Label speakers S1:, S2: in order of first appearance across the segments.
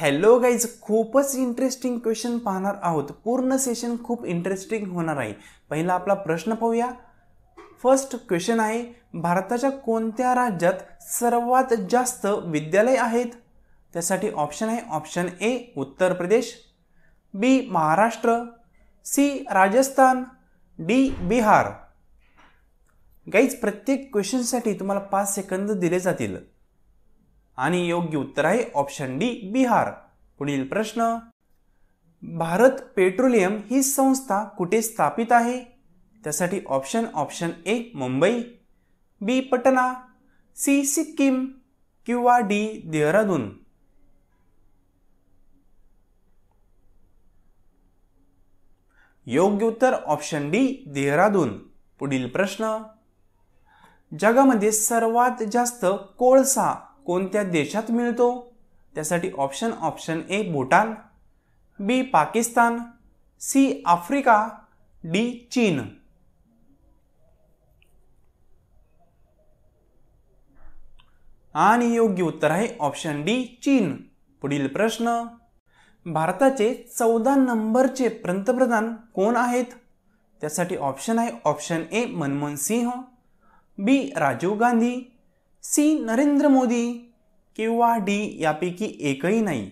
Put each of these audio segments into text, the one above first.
S1: hello guys खूपच interesting question पाहणार आहोत पूर्ण सेशन खूप इंटरेस्टिंग होणार आहे पहिला आपला प्रश्न पाहूया फर्स्ट क्वेश्चन आहे भारताच्या कोणत्या राज्यात सर्वात जास्त विद्यालय आहेत त्यासाठी ऑप्शन आहे option A Uttar Pradesh B Maharashtra C Rajasthan D Bihar guys प्रत्येक क्वेश्चनसाठी तुम्हाला पाच सेकंद दिले जातील आणि योग्य उत्तर आहे ऑप्शन डी बिहार पुढील प्रश्न भारत पेट्रोलियम ही संस्था कुठे स्थापित आहे त्यासाठी option option A Mumbai B Patna C Sikkim किंवा डी देहरादून योग्य उत्तर ऑप्शन डी देहरादून पुढील प्रश्न जगामध्ये सर्वात जास्त कोळसा कोणत्या देशात मिळतो त्यासाठी option option A Bhutan B Pakistan C Africa D चीन आणि योग्य उत्तर आहे ऑप्शन डी चीन पुढील प्रश्न भारताचे चौदा नंबरचे पंतप्रधान कोण आहेत त्यासाठी ऑप्शन आहे option A Manmohan Singh B Rajiv Gandhi C Narendra Modi किंवा डी यापैकी एकही नाही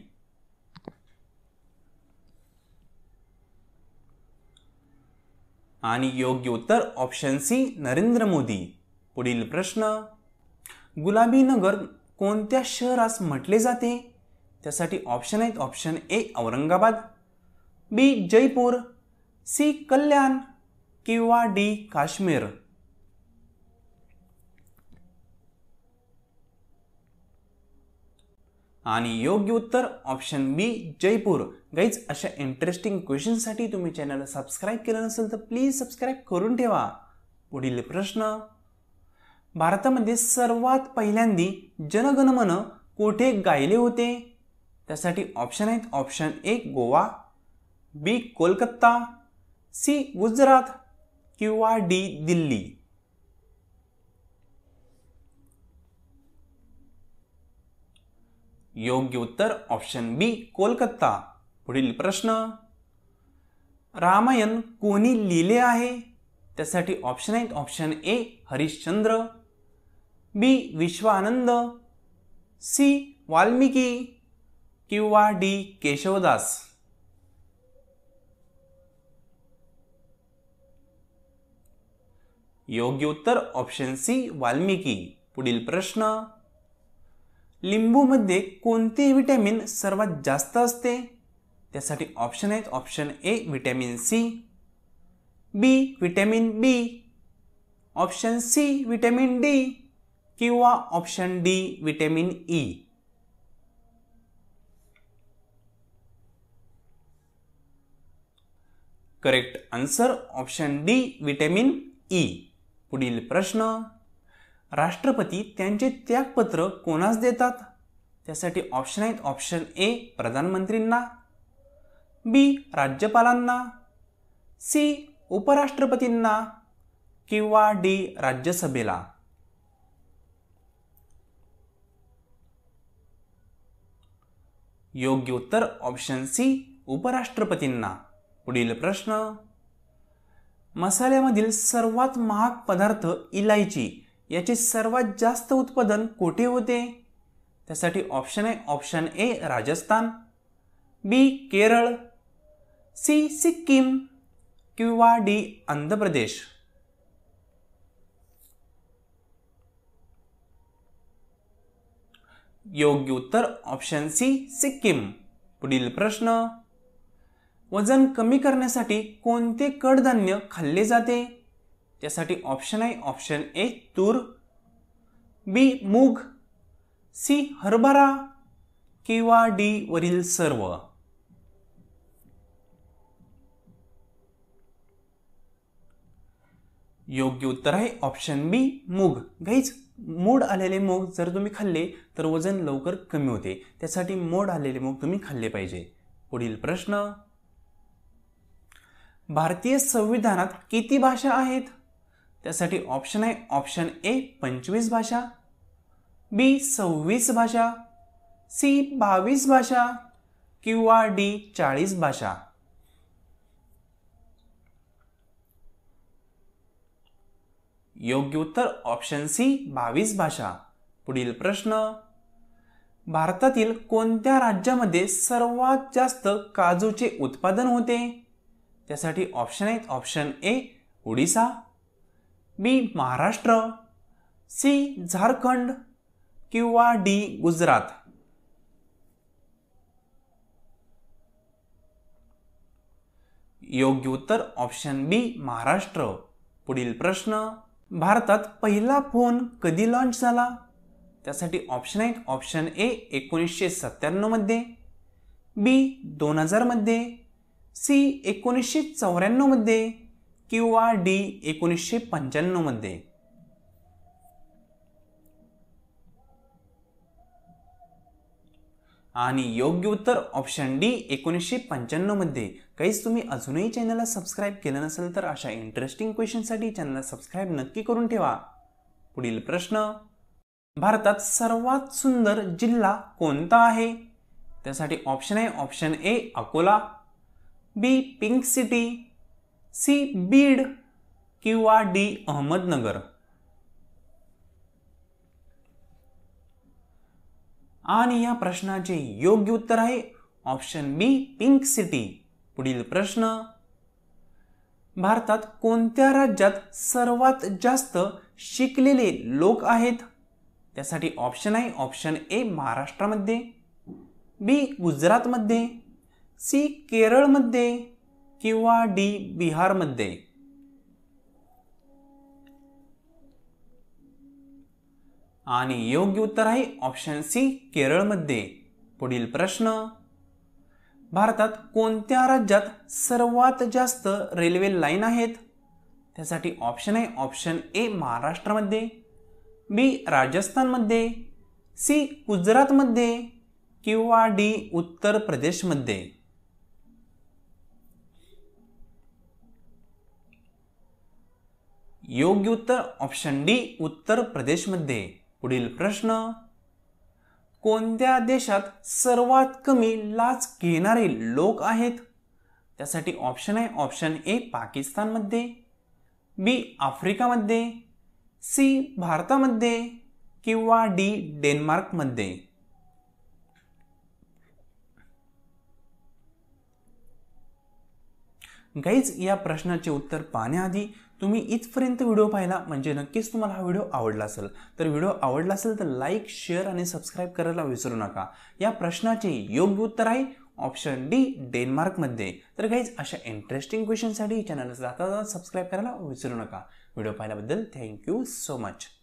S1: आणि योग्य उत्तर ऑप्शन सी नरेंद्र मोदी पुढील प्रश्न गुलाबी नगर कोणत्या शहरास म्हटले जाते त्यासाठी ऑप्शन आहेत option A Aurangabad B Jaipur C Kalyan किंवा डी काश्मीर आणि योग्य उत्तर ऑप्शन बी जयपूर गाईज अशा इंटरेस्टिंग क्वेश्चनसाठी तुम्ही चॅनलला सबस्क्राईब केलं नसेल तर प्लीज सबस्क्राईब करून ठेवा पुढील प्रश्न भारतामध्ये सर्वात पहिल्यांदा जनगणमन कोठे गायले होते त्यासाठी ऑप्शन आहेत option A Goa B Kolkata C Gujarat किंवा डी दिल्ली योग्य उत्तर ऑप्शन बी कोलकाता पुढील प्रश्न रामायण कोणी लिहिले आहे त्यासाठी ऑप्शन आहेत option A Harishchandra B Vishwanand C Valmiki किंवा डी केशवदास योग्य उत्तर ऑप्शन सी वाल्मिकी पुढील प्रश्न लिंबूमध्ये कोणते विटॅमिन सर्वात जास्त असते त्यासाठी ऑप्शन आहेत option A vitamin C B vitamin B option C vitamin D किंवा option D vitamin E correct answer option D vitamin E पुढील प्रश्न राष्ट्रपती त्यांचे त्यागपत्र कोणास देतात त्यासाठी ऑप्शन आहेत ऑप्शन ए प्रधानमंत्रींना बी राज्यपालांना सी उपराष्ट्रपतींना किंवा डी राज्यसभेला योग्य उत्तर ऑप्शन सी उपराष्ट्रपतींना पुढील प्रश्न मसाल्यामधील सर्वात महाग पदार्थ इलायची याचे सर्वात जास्त उत्पादन कोठे होते त्यासाठी ऑप्शन आहे option A Rajasthan B Kerala C Sikkim किंवा डी आंध्र प्रदेश योग्य उत्तर ऑप्शन सी सिक्कीम पुढील प्रश्न वजन कमी करण्यासाठी कोणते कडधान्य खाल्ले जाते त्यासाठी ऑप्शन आहे ऑप्शन ए तूर बी मूग सी हरभरा किंवा डी वरील सर्व योग्य उत्तर आहे ऑप्शन बी मूग घाईच मूड आलेले मूग जर तुम्ही खाल्ले तर वजन लवकर कमी होते त्यासाठी मोड आलेले मूग तुम्ही खाल्ले पाहिजे पुढील प्रश्न भारतीय संविधानात किती भाषा आहेत त्यासाठी ऑप्शन आहे ऑप्शन ए पंचवीस भाषा बी सव्वीस भाषा सी बावीस भाषा किंवा डी चाळीस भाषा योग्य उत्तर ऑप्शन सी बावीस भाषा पुढील प्रश्न भारतातील कोणत्या राज्यामध्ये सर्वात जास्त काजूचे उत्पादन होते त्यासाठी ऑप्शन आहेत option A Odisha B Maharashtra C Jharkhand किंवा डी गुजरात योग्य उत्तर ऑप्शन बी महाराष्ट्र पुढील प्रश्न भारतात पहिला फोन कधी लॉन्च झाला त्यासाठी ऑप्शन आहेत ऑप्शन ए एकोणीसशे सत्त्याण्णवमध्ये बी दोन हजारमध्ये सी एकोणीसशे चौऱ्याण्णवमध्ये किंवा डी एकोणीसशे पंच्याण्णवमध्ये आणि योग्य उत्तर ऑप्शन डी एकोणीसशे पंच्याण्णवमध्ये काहीच तुम्ही अजूनही चॅनलला सबस्क्राईब केलं नसेल तर अशा इंटरेस्टिंग क्वेश्चनसाठी चॅनलला सबस्क्राईब नक्की करून ठेवा पुढील प्रश्न भारतात सर्वात सुंदर जिल्हा कोणता आहे त्यासाठी ऑप्शन आहे option A Akola B pink city C Beed किंवा डी अहमदनगर आणि या प्रश्नाचे योग्य उत्तर आहे ऑप्शन बी पिंक सिटी पुढील प्रश्न भारतात कोणत्या राज्यात सर्वात जास्त शिकलेले लोक आहेत त्यासाठी ऑप्शन आहे ऑप्शन ए महाराष्ट्रामध्ये बी गुजरातमध्ये सी केरळमध्ये किंवा डी बिहारमध्ये आणि योग्य उत्तर आहे ऑप्शन सी केरळमध्ये पुढील प्रश्न भारतात कोणत्या राज्यात सर्वात जास्त रेल्वे लाईन आहेत त्यासाठी ऑप्शन आहे ऑप्शन ए महाराष्ट्रामध्ये बी राजस्थानमध्ये सी गुजरातमध्ये किंवा डी उत्तर प्रदेशमध्ये योग्य उत्तर ऑप्शन डी उत्तर प्रदेशमध्ये पुढील प्रश्न कोणत्या देशात सर्वात कमी लाच घेणारे लोक आहेत त्यासाठी ऑप्शन आहे ऑप्शन ए पाकिस्तानमध्ये बी आफ्रिकामध्ये सी भारतामध्ये किंवा डी डेन्मार्कमध्ये गाईज या प्रश्नाचे उत्तर पाहण्याआधी तुम्ही इथपर्यंत व्हिडिओ पाहिला म्हणजे नक्कीच तुम्हाला हा व्हिडिओ आवडला असेल तर व्हिडिओ आवडला असेल तर लाईक शेअर आणि सबस्क्राईब करायला विसरू नका या प्रश्नाचे योग्य उत्तर आहे ऑप्शन डी डेन्मार्कमध्ये तर काहीच अशा इंटरेस्टिंग क्वेश्चनसाठी चॅनलला जाता जाता सबस्क्राईब करायला विसरू नका व्हिडिओ पाहिल्याबद्दल थँक्यू सो मच